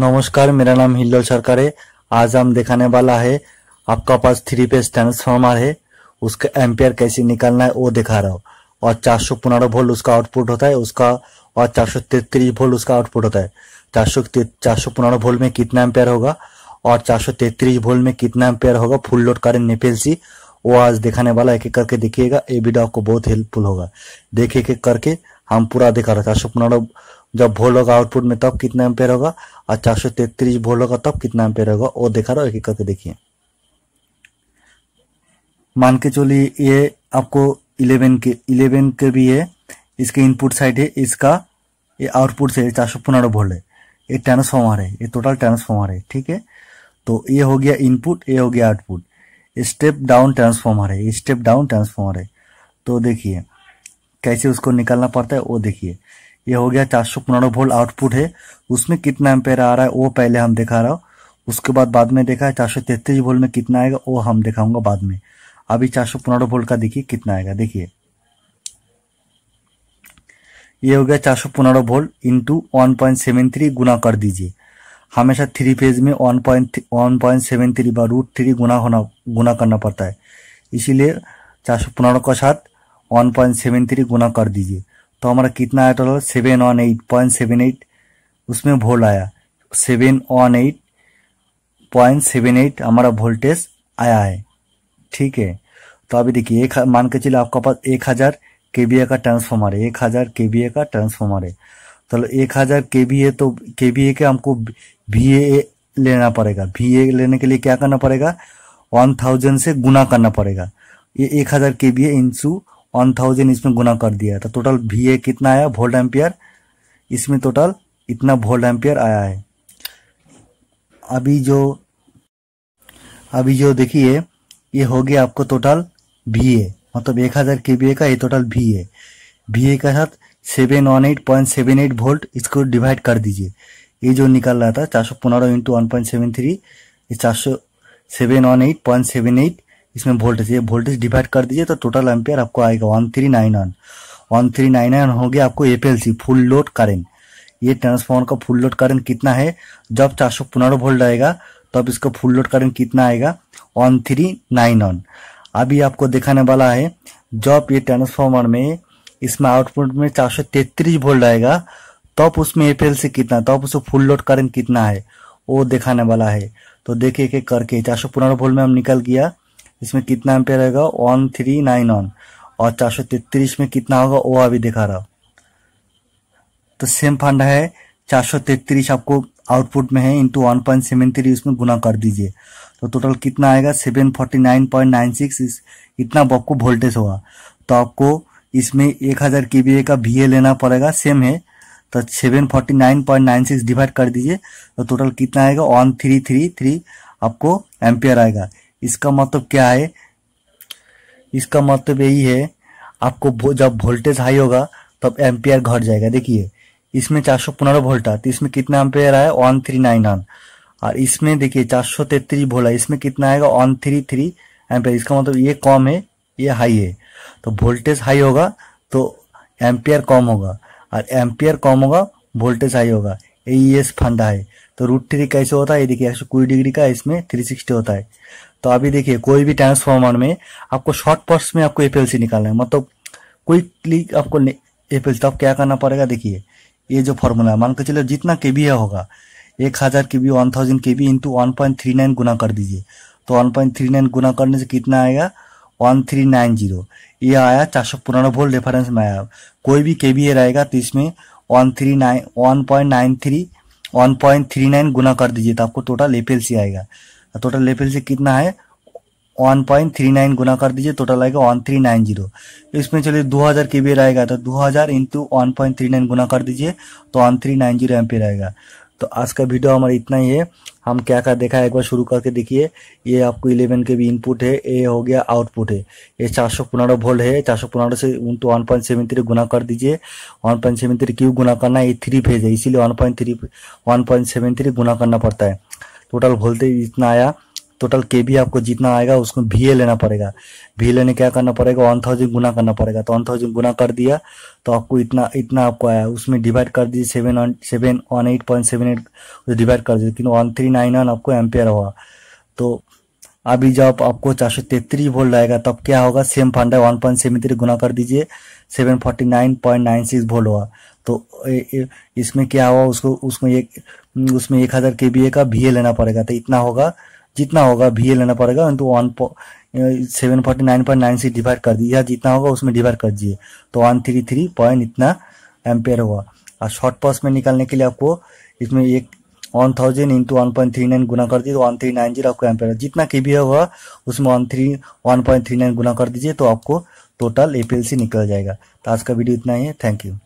नमस्कार मेरा नाम हिल्लोल सरकार है आज हम दिखाने वाला है आपका पास थ्री फेज ट्रांसफार्मर है उसका एम्पेयर कैसे निकालना है वो दिखा रहा हूँ और चार सौ पंद्रह वोल्ट उसका आउटपुट होता है उसका और चार सौ तैतीस वोल्ट उसका आउटपुट होता है चार सौ चार सौ पंद्रह वोल्ट में कितना एम्पेयर होगा और चार सौ तैतीस वोल्ट में कितना एम्पेयर होगा फुल लोड करंट सी वो आज दिखाने वाला एक एक करके देखिएगा ये वीडियो आपको बहुत हेल्पफुल होगा देख एक करके हम पूरा दिखा रहे चार सौ पंद्रह जब वोल्ट होगा आउटपुट में तब कितना एम्पेयर होगा और चार सौ तैतीस वोल्ट होगा तब कितना एम्पेयर होगा वो देखा रहा एक एक करके देखिए मान के चलिए ये आपको इलेवन के इलेवन के भी है इसके इनपुट साइड है इसका ये आउटपुट से चार सौ पंद्रह भोल है ये ट्रांसफॉर्मर है ये टोटल ट्रांसफॉर्मर है ठीक है तो ये हो गया इनपुट ये हो गया आउटपुट स्टेप डाउन ट्रांसफॉर्मर है स्टेप डाउन ट्रांसफॉर्मर है तो देखिए कैसे उसको निकालना पड़ता है वो देखिए ये हो गया चार सौ पचानवे वोल्ट आउटपुट है उसमें कितना एम्पेयर आ रहा है वो पहले हम दिखा रहा हूँ उसके बाद बाद में देखा है चार सौ तैतीस वोल्ट में कितना आएगा वो हम दिखाऊंगा बाद में अभी चार सौ पचानवे वोल्ट का देखिए कितना आएगा देखिए ये हो गया चार सौ पंद्रह volt into one point seven three गुना कर दीजिए हमेशा थ्री फेज में one point one point seven three बार रूट थ्री गुना होना गुना करना पड़ता है इसीलिए चार सौ पंद्रह का साथ वन पॉइंट सेवन थ्री गुना कर दीजिए तो हमारा कितना आया total seven one eight point seven eight उसमें वोल्ट आया seven one eight point seven eight हमारा वोल्टेज आया है ठीक है तो अभी देखिए एक मान के चलिए आपका पास एक हज़ार के बी ए का ट्रांसफॉर्मर है एक हज़ार के बी ए का ट्रांसफॉर्मर है चलो तो एक हज़ार के बी ए तो के बी ए के हमको वी ए लेना पड़ेगा वी ए लेने के लिए क्या करना पड़ेगा वन थाउजेंड से गुना करना पड़ेगा ये एक हज़ार K V A into one thousand इसमें गुना कर दिया तो टोटल वी ए कितना आया वोल्ट एम्पियर इसमें टोटल इतना वोल्ट एम्पियर आया है अभी जो अभी जो देखिए ये हो गया आपको टोटल वी ए मतलब एक हज़ार के बी ए का ये total V A V A का साथ seven one eight point seven eight volt इसको डिवाइड कर दीजिए ये जो निकल रहा था चार सौ पंद्रह into one point seven three ये चार सौ seven one eight point seven eight इसमें वोल्टेज ये वोल्टेज डिवाइड कर दीजिए तो टोटल एम्पियर आपको आएगा one three nine one one three nine one हो गया आपको एपीएलसी फुल लोड करेंट ये ट्रांसफार्मर का फुल लोड करंट कितना है जब चार सौ पंद्रह वोल्ट आएगा तब इसका फुल लोड करंट कितना आएगा वन थ्री नाइन वन अभी आपको दिखाने वाला है जब ये ट्रांसफार्मर में इसमें आउटपुट में चार सौ तैतीस वोल्ट आएगा तब तो उसमें एपीएलसी कितना तब तो उसको फुल लोड करंट कितना है वो दिखाने वाला है तो देखिए एक करके चार सौ पंद्रह वोल्ट में हम निकल गया इसमें कितना एम्पेयर रहेगा वन थ्री नाइन वन और चार सौ तेतीस में कितना होगा वो अभी दिखा रहा तो सेम फंड है चार सौ तेतीस आपको आउटपुट में है into one point seven three उसमें गुना कर दीजिए तो टोटल कितना आएगा seven forty nine point nine six इस इतना आपको वोल्टेज होगा तो आपको इसमें एक हज़ार के बी ए का वी ए लेना पड़ेगा सेम है तो seven forty nine point nine six divide कर दीजिए तो टोटल कितना आएगा वन थ्री थ्री थ्री आपको एम्पियर आएगा इसका मतलब क्या है इसका मतलब यही है आपको जब वोल्टेज हाई होगा तब एम्पियर घट जाएगा देखिए इसमें चार सौ पंद्रह वोल्ट है तो इसमें कितना एम्पियर आया वन थ्री नाइन वन और इसमें देखिए चार सौ तैतीस वोल्ट है इसमें कितना आएगा वन थ्री थ्री एम्पियर इसका मतलब ये कम है ये हाई है तो वोल्टेज हाई होगा तो एम्पियर कम होगा और एम्पियर कम होगा वोल्टेज हाई होगा एस e फंडा है तो रूट थ्री कैसे होता है ये देखिए एक सौ कुड़ी डिग्री का इसमें थ्री सिक्सटी होता है तो अभी देखिए कोई भी ट्रांसफॉर्मर में आपको शॉर्ट पर्स में आपको एफ निकालना है मतलब क्विकली आपको एफ तो आप क्या करना पड़ेगा देखिए ये जो फॉर्मूला मान के चलो जितना के बी होगा एक हज़ार K V one thousand K V into one point three nine गुना कर दीजिए तो वन पॉइंट थ्री नाइन गुना करने से कितना आएगा वन थ्री नाइन जीरो ये आया चार सौ पुराना वोल्ट रेफरेंस में आया कोई भी के बी रहेगा तो इसमें one three nine one point nine three one point three nine गुना कर दीजिए तो आपको टोटल एफ आएगा टोटल तो एफ कितना है वन पॉइंट थ्री नाइन गुना कर दीजिए टोटल आएगा वन थ्री नाइन जीरो इसमें चलिए दो हज़ार के बी आएगा तो दो हज़ार into one point three nine गुना कर दीजिए तो one three nine zero ampere आएगा तो आज का वीडियो हमारा इतना ही है हम क्या क्या देखा है एक बार शुरू करके देखिए ये आपको 11 के भी इनपुट है ए हो गया आउटपुट है ये चार सौ पंद्रह वोल्ट है चार सौ पुनारो से तो वन पॉइंट सेवन थ्री गुना कर दीजिए वन पॉइंट सेवन थ्री क्यों गुना करना है ये थ्री फेज है इसीलिए one point three one point seven three गुना करना पड़ता है टोटल वोल्टेज इतना आया टोटल के बी आपको जितना आएगा उसमें भी ए लेना पड़ेगा भी लेने क्या करना पड़ेगा वन थाउजेंड गुना करना पड़ेगा तो वन थाउजेंड गुना कर दिया तो आपको इतना इतना आपको आया उसमें डिवाइड कर दीजिए seven one seven one eight point seven eight divide कर दीजिए वन थ्री नाइन वन आपको एम्पेयर हुआ तो अभी जब आपको चार सौ तैतीस वोल्ट आएगा तब क्या होगा सेम फंड है वन पॉइंट सेवन थ्री गुना कर दीजिए seven forty nine point nine six volt हुआ तो इसमें क्या हुआ उसको उसमें एक उसमें एक हज़ार के बी ए का भी ए लेना पड़ेगा तो इतना होगा जितना होगा भी ए लेना पड़ेगा into one seven forty nine point nine से डिवाइड कर दीजिए जितना होगा उसमें डिवाइड कर दीजिए तो वन थ्री थ्री पॉइंट इतना एम्पेयर होगा और शॉर्ट पॉस में निकालने के लिए आपको इसमें एक one thousand into one point three nine गुना कर दीजिए वन थ्री नाइन जीरो आपको एम्पेयर जितना के भी होगा उसमें one three one point three nine गुना कर दीजिए तो आपको टोटल ए निकल जाएगा तो आज का वीडियो इतना ही है थैंक यू